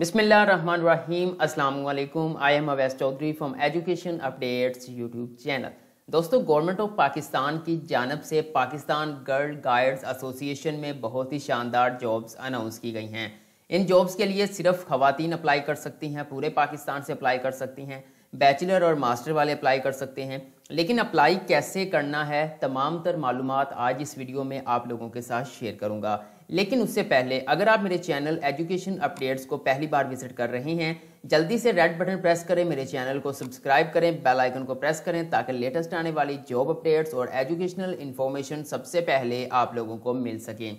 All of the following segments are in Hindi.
बिसमीम वालेकुम I am Awais Chaudhry from education updates YouTube channel दोस्तों गवर्नमेंट ऑफ पाकिस्तान की जानब से पाकिस्तान गर्ल गाइड्स एसोसिएशन में बहुत ही शानदार जॉब्स अनाउंस की गई हैं इन जॉब्स के लिए सिर्फ खातन अप्लाई कर सकती हैं पूरे पाकिस्तान से अप्लाई कर सकती हैं बैचलर और मास्टर वाले अप्लाई कर सकते हैं लेकिन अप्लाई कैसे करना है तमाम तर मालूम आज इस वीडियो में आप लोगों के साथ शेयर करूँगा लेकिन उससे पहले अगर आप मेरे चैनल एजुकेशन अपडेट्स को पहली बार विजिट कर रहे हैं जल्दी से रेड बटन प्रेस करें मेरे चैनल को सब्सक्राइब करें बेल आइकन को प्रेस करें ताकि लेटेस्ट आने वाली जॉब अपडेट्स और एजुकेशनल इन्फॉर्मेशन सबसे पहले आप लोगों को मिल सके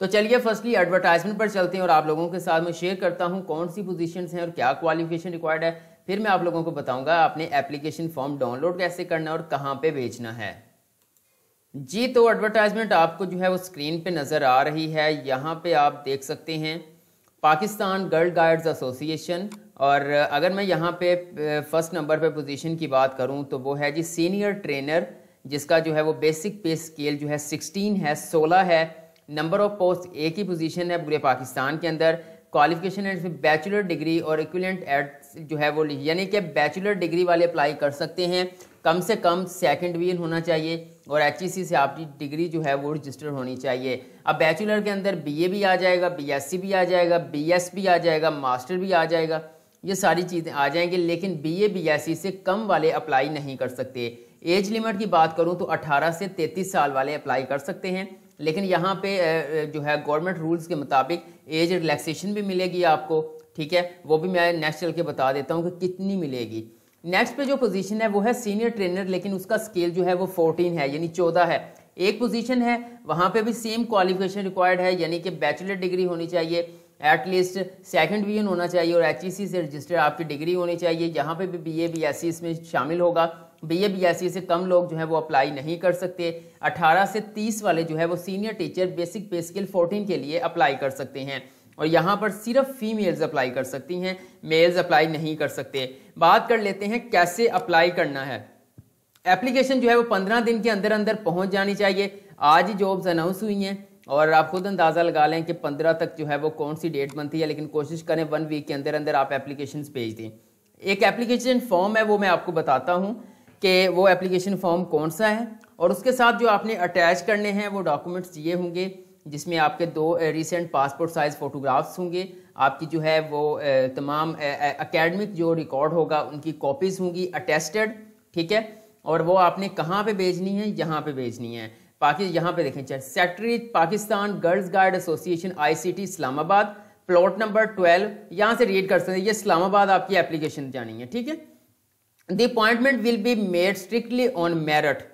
तो चलिए फर्स्टली एडवर्टाइजमेंट पर चलते हैं और आप लोगों के साथ में शेयर करता हूँ कौन सी पोजिशन हैं और क्या क्वालिफिकेशन रिक्वायर्ड है फिर मैं आप लोगों को बताऊंगा आपने एप्लीकेशन फॉर्म डाउनलोड कैसे करना है और कहाँ पे भेजना है जी तो एडवर्टाइजमेंट आपको जो है वो स्क्रीन पे नज़र आ रही है यहाँ पे आप देख सकते हैं पाकिस्तान गर्ल गाइड्स एसोसिएशन और अगर मैं यहाँ पे फर्स्ट नंबर पे पोजीशन की बात करूँ तो वो है जी सीनियर ट्रेनर जिसका जो है वो बेसिक पे स्केल जो है 16 है 16 है नंबर ऑफ पोस्ट एक ही पोजीशन है पूरे पाकिस्तान के अंदर क्वालिफिकेशन है बैचलर डिग्री और इक्विलेंट एड जो है वो यानी कि बैचलर डिग्री वाले अप्लाई कर सकते हैं कम से कम सेकंड डिवीजन होना चाहिए और एच e से आपकी डिग्री जो है वो रजिस्टर होनी चाहिए अब बैचलर के अंदर बीए भी आ जाएगा बीएससी भी आ जाएगा बीएस भी आ जाएगा मास्टर भी आ जाएगा ये सारी चीज़ें आ जाएंगी लेकिन बीए बीएससी से कम वाले अप्लाई नहीं कर सकते एज लिमिट की बात करूँ तो अट्ठारह से तैंतीस साल वाले अप्लाई कर सकते हैं लेकिन यहाँ पर जो है गवर्नमेंट रूल्स के मुताबिक एज रिलैक्सेशन भी मिलेगी आपको ठीक है वो भी मैं नेक्स्ट चल के बता देता हूँ कि कितनी मिलेगी नेक्स्ट पे जो पोजीशन है वो है सीनियर ट्रेनर लेकिन उसका स्केल जो है वो 14 है यानी 14 है एक पोजीशन है वहाँ पे भी सेम क्वालिफिकेशन रिक्वायर्ड है यानी कि बैचलर डिग्री होनी चाहिए एटलीस्ट सेकंड डिवीजन होना चाहिए और एच e से रजिस्टर आपकी डिग्री होनी चाहिए यहाँ पे भी B A B S C इसमें शामिल होगा B A B S C से कम लोग जो है वो अप्लाई नहीं कर सकते 18 से 30 वाले जो है वो senior teacher basic pay scale 14 के लिए अप्लाई कर सकते हैं और यहाँ पर सिर्फ फीमेल्स अप्लाई कर सकती हैं मेल्स अप्लाई नहीं कर सकते बात कर लेते हैं कैसे अप्लाई करना है एप्लीकेशन जो है वो पंद्रह दिन के अंदर अंदर पहुँच जानी चाहिए आज ही जॉब्स अनाउंस हुई हैं और आप खुद अंदाज़ा लगा लें कि पंद्रह तक जो है वो कौन सी डेट बनती है लेकिन कोशिश करें वन वीक के अंदर अंदर आप एप्लीकेशन भेज दें एक एप्लीकेशन फॉर्म है वो मैं आपको बताता हूँ कि वो एप्लीकेशन फॉर्म कौन सा है और उसके साथ जो आपने अटैच करने हैं वो डॉक्यूमेंट्स ये होंगे जिसमें आपके दो रिसेंट पासपोर्ट साइज़ फ़ोटोग्राफ्स होंगे आपकी जो है वो तमाम एकेडमिक जो रिकॉर्ड होगा उनकी कॉपीज़ होंगी अटेस्टेड ठीक है और वो आपने कहाँ पे भेजनी है यहाँ पे भेजनी है पाकि यहाँ पे देखें चाहे secretary Pakistan girls guard association ICT Islamabad plot number twelve यहाँ से रीड कर सकते हैं ये इस्लामाबाद आपकी एप्लीकेशन जानी है ठीक है the appointment will be made strictly on merit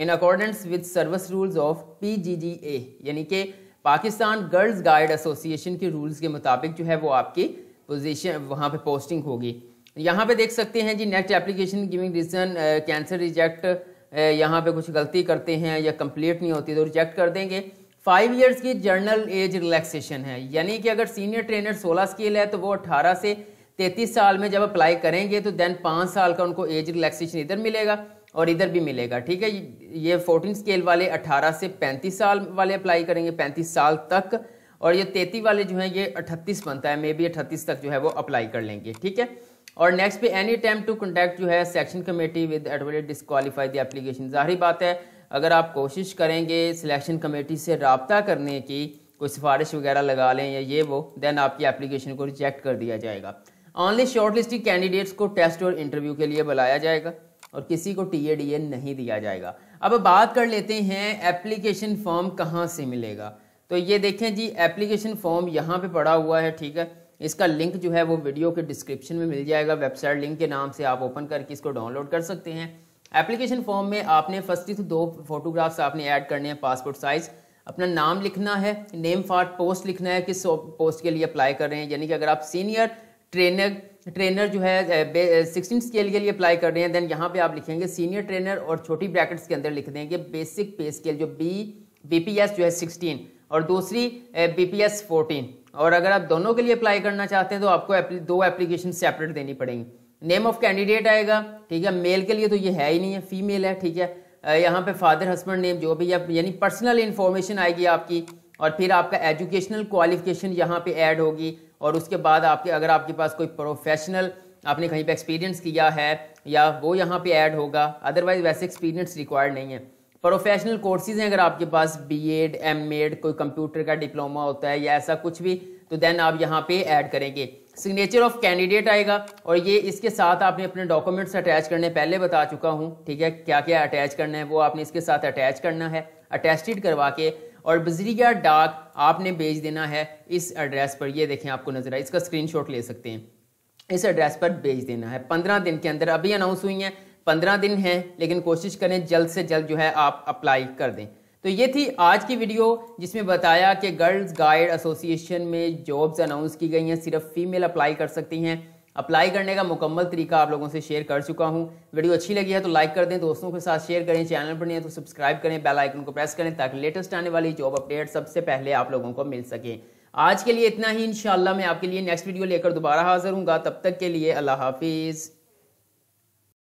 in accordance with service rules of PGGA यानी कि पाकिस्तान गर्ल्स गाइड एसोसिएशन के रूल्स के मुताबिक जो है वो आपकी पोजीशन वहाँ पे पोस्टिंग होगी यहाँ पे देख सकते हैं जी नेक्स्ट एप्लीकेशन गिविंग रीजन कैंसर रिजेक्ट यहाँ पे कुछ गलती करते हैं या कंप्लीट नहीं होती तो रिजेक्ट कर देंगे फाइव ईयर्स की जर्नल एज रिलैक्सेशन है यानी कि अगर सीनियर ट्रेनर सोलह स्केल है तो वो अट्ठारह से तैतीस साल में जब अप्लाई करेंगे तो देन पाँच साल का उनको एज रिलैक्सेशन इधर मिलेगा और इधर भी मिलेगा ठीक है ये फोर्टीन स्केल वाले 18 से 35 साल वाले अप्लाई करेंगे 35 साल तक और ये तेती वाले जो हैं ये 38 बनता है मे बी अट्ठतीस तक जो है वो अप्लाई कर लेंगे ठीक है और नेक्स्ट पे एनी अटैम्प टू कंटेक्ट जो है section committee with advocate disqualify the application जाहिर बात है अगर आप कोशिश करेंगे सिलेक्शन कमेटी से रबता करने की कोई सिफारिश वगैरह लगा लें या ये वो देन आपकी एप्लीकेशन को रिजेक्ट कर दिया जाएगा ऑनली शॉर्ट कैंडिडेट्स को टेस्ट और इंटरव्यू के लिए बुलाया जाएगा और किसी को टी ए डी ए नहीं दिया जाएगा अब बात कर लेते हैं एप्लीकेशन फॉर्म कहाँ से मिलेगा तो ये देखें जी एप्लीकेशन फॉर्म यहाँ पे पड़ा हुआ है ठीक है इसका लिंक जो है वो वीडियो के डिस्क्रिप्शन में मिल जाएगा वेबसाइट लिंक के नाम से आप ओपन करके इसको डाउनलोड कर सकते हैं एप्लीकेशन फॉर्म में आपने फर्स्ट तो दो फोटोग्राफ्स आपने ऐड करने हैं पासपोर्ट साइज़ अपना नाम लिखना है नेम फॉर पोस्ट लिखना है किस पोस्ट के लिए अप्लाई कर रहे हैं यानी कि अगर आप सीनियर ट्रेनर ट्रेनर जो है सिक्सटीन स्केल के लिए अप्लाई कर रहे हैं देन यहाँ पे आप लिखेंगे सीनियर ट्रेनर और छोटी ब्रैकेट्स के अंदर लिख देंगे बेसिक पे स्केल जो बी बीपीएस जो है सिक्सटीन और दूसरी बीपीएस फोर्टीन और अगर आप दोनों के लिए अप्लाई करना चाहते हैं तो आपको दो एप्लीकेशन सेपरेट देनी पड़ेंगी नेम ऑफ कैंडिडेट आएगा ठीक है मेल के लिए तो ये है ही नहीं है फीमेल है ठीक है यहाँ पे फादर हस्बैंड नेम जो भी यानी पर्सनल इन्फॉर्मेशन आएगी आपकी और फिर आपका एजुकेशनल क्वालिफिकेशन यहाँ पे ऐड होगी और उसके बाद आपके अगर आपके पास कोई प्रोफेशनल आपने कहीं पे एक्सपीरियंस किया है या वो यहाँ पे ऐड होगा अदरवाइज वैसे एक्सपीरियंस रिक्वायर्ड नहीं है प्रोफेशनल कोर्सेज हैं अगर आपके पास बी एड एम एड कोई कंप्यूटर का डिप्लोमा होता है या ऐसा कुछ भी तो देन आप यहाँ पे ऐड करेंगे सिग्नेचर ऑफ कैंडिडेट आएगा और ये इसके साथ आपने अपने डॉक्यूमेंट्स अटैच करने पहले बता चुका हूँ ठीक है क्या क्या अटैच करना है वो आपने इसके साथ अटैच करना है अटैचड करवा के और बजरिया डाक आपने भेज देना है इस एड्रेस पर ये देखें आपको नजर आए इसका स्क्रीनशॉट ले सकते हैं इस एड्रेस पर भेज देना है पंद्रह दिन के अंदर अभी अनाउंस हुई है पंद्रह दिन हैं लेकिन कोशिश करें जल्द से जल्द जो है आप अप्लाई कर दें तो ये थी आज की वीडियो जिसमें बताया कि गर्ल्स गाइड एसोसिएशन में जॉब्स अनाउंस की गई हैं सिर्फ फीमेल अप्लाई कर सकती हैं अप्लाई करने का मुकम्मल तरीका आप लोगों से शेयर कर चुका हूँ वीडियो अच्छी लगी है तो लाइक कर दें दोस्तों के साथ शेयर करें चैनल पर नहीं है तो सब्सक्राइब करें बेल आइकन को प्रेस करें ताकि लेटेस्ट आने वाली जॉब अपडेट सबसे पहले आप लोगों को मिल सके आज के लिए इतना ही इंशाल्लाह मैं आपके लिए नेक्स्ट वीडियो लेकर दोबारा हाजिर हूँ तब तक के लिए अल्लाह हाफिज़